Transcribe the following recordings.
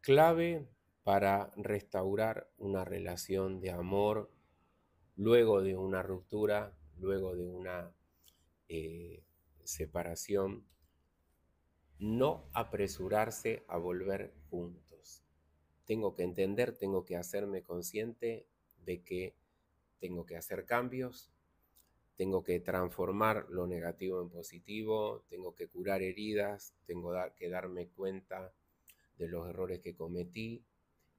clave para restaurar una relación de amor luego de una ruptura, luego de una eh, separación, no apresurarse a volver juntos. Tengo que entender, tengo que hacerme consciente de que tengo que hacer cambios, tengo que transformar lo negativo en positivo, tengo que curar heridas, tengo que darme cuenta de los errores que cometí.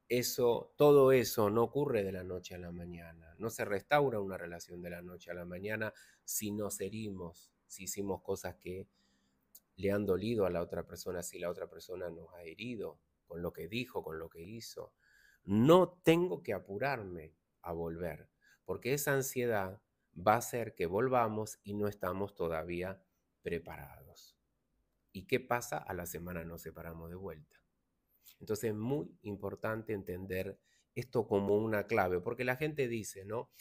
Eso, todo eso no ocurre de la noche a la mañana. No se restaura una relación de la noche a la mañana si nos herimos, si hicimos cosas que le han dolido a la otra persona, si la otra persona nos ha herido con lo que dijo, con lo que hizo. No tengo que apurarme a volver, porque esa ansiedad va a hacer que volvamos y no estamos todavía preparados. ¿Y qué pasa? A la semana nos separamos de vuelta. Entonces es muy importante entender esto como una clave, porque la gente dice, ¿no?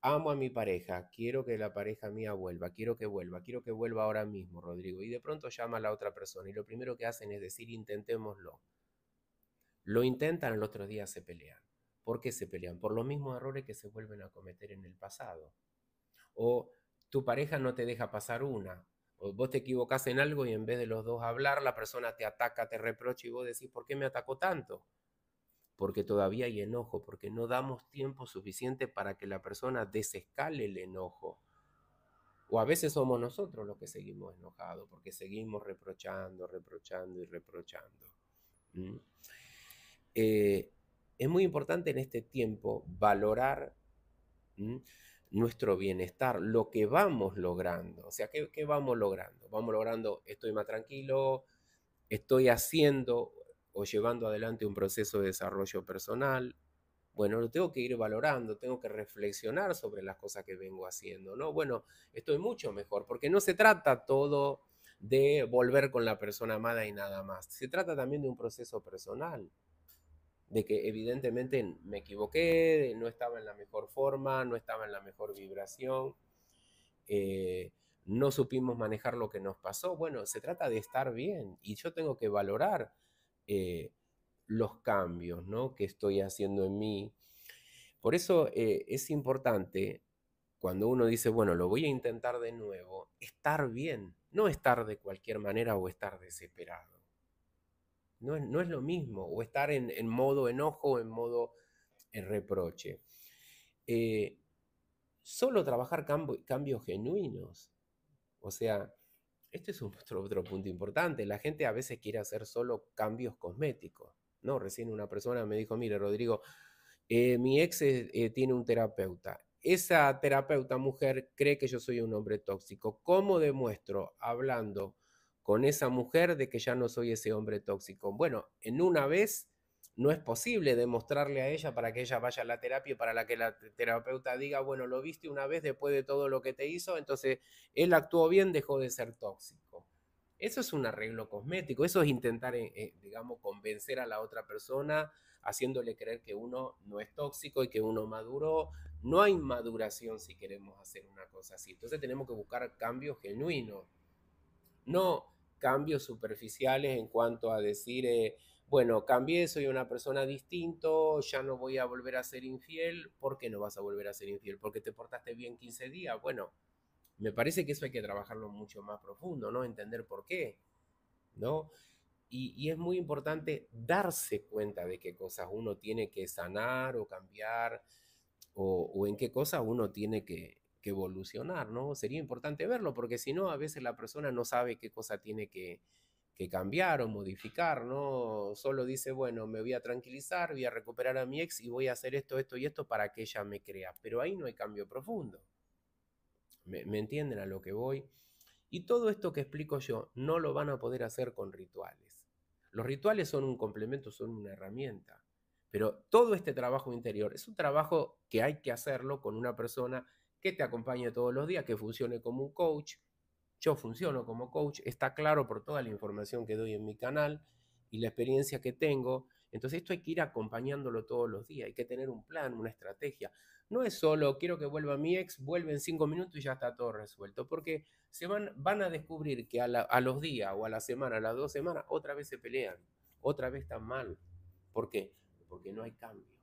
Amo a mi pareja, quiero que la pareja mía vuelva, quiero que vuelva, quiero que vuelva ahora mismo, Rodrigo. Y de pronto llama a la otra persona y lo primero que hacen es decir, intentémoslo. Lo intentan, el otro día se pelean. ¿Por qué se pelean? Por los mismos errores que se vuelven a cometer en el pasado. O tu pareja no te deja pasar una, vos te equivocás en algo y en vez de los dos hablar, la persona te ataca, te reprocha y vos decís, ¿por qué me atacó tanto? Porque todavía hay enojo, porque no damos tiempo suficiente para que la persona desescale el enojo. O a veces somos nosotros los que seguimos enojados, porque seguimos reprochando, reprochando y reprochando. Eh, es muy importante en este tiempo valorar nuestro bienestar, lo que vamos logrando. O sea, ¿qué, vamos logrando? Vamos logrando, estoy más tranquilo, estoy haciendo o llevando adelante un proceso de desarrollo personal. Bueno, lo tengo que ir valorando, tengo que reflexionar sobre las cosas que vengo haciendo, ¿no? Bueno, estoy mucho mejor, porque no se trata todo de volver con la persona amada y nada más. Se trata también de un proceso personal de que evidentemente me equivoqué, no estaba en la mejor forma, no estaba en la mejor vibración, eh, no supimos manejar lo que nos pasó. Bueno, se trata de estar bien y yo tengo que valorar eh, los cambios ¿no? que estoy haciendo en mí. Por eso eh, es importante cuando uno dice, bueno, lo voy a intentar de nuevo, estar bien, no estar de cualquier manera o estar desesperado. No es, no es lo mismo, o estar en, modo enojo, en modo en eh, reproche. Eh, solo trabajar cambios genuinos. O sea, este es otro, otro punto importante. La gente a veces quiere hacer solo cambios cosméticos. No, recién una persona me dijo, mire, Rodrigo, eh, mi ex tiene un terapeuta. Esa terapeuta mujer cree que yo soy un hombre tóxico. ¿Cómo demuestro hablando con esa mujer de que ya no soy ese hombre tóxico. Bueno, en una vez no es posible demostrarle a ella para que ella vaya a la terapia, para la que la terapeuta diga, bueno, lo viste una vez después de todo lo que te hizo, entonces él actuó bien, dejó de ser tóxico. Eso es un arreglo cosmético, eso es intentar, eh, eh, digamos, convencer a la otra persona, haciéndole creer que uno no es tóxico y que uno maduró. No hay maduración si queremos hacer una cosa así. Entonces tenemos que buscar cambios genuinos. No cambios superficiales en cuanto a decir, eh, bueno, cambié, soy una persona distinto, ya no voy a volver a ser infiel. ¿Por qué no vas a volver a ser infiel? Porque te portaste bien 15 días. Bueno, me parece que eso hay que trabajarlo mucho más profundo, ¿no? Entender por qué, ¿no? Y, es muy importante darse cuenta de qué cosas uno tiene que sanar o cambiar o en qué cosas uno tiene que, que evolucionar, ¿no? Sería importante verlo, porque si no, a veces la persona no sabe qué cosa tiene que, cambiar o modificar, ¿no? Solo dice, bueno, me voy a tranquilizar, voy a recuperar a mi ex y voy a hacer esto, esto y esto para que ella me crea. Pero ahí no hay cambio profundo. ¿Me, me entienden a lo que voy? Y todo esto que explico yo no lo van a poder hacer con rituales. Los rituales son un complemento, son una herramienta. Pero todo este trabajo interior es un trabajo que hay que hacerlo con una persona que te acompañe todos los días, que funcione como un coach. Yo funciono como coach, está claro por toda la información que doy en mi canal y la experiencia que tengo. Entonces esto hay que ir acompañándolo todos los días, hay que tener un plan, una estrategia. No es solo quiero que vuelva mi ex, vuelve en cinco minutos y ya está todo resuelto, porque se van, van a descubrir que a, a los días o a la semana, a las dos semanas, otra vez se pelean, otra vez están mal. ¿Por qué? Porque no hay cambio.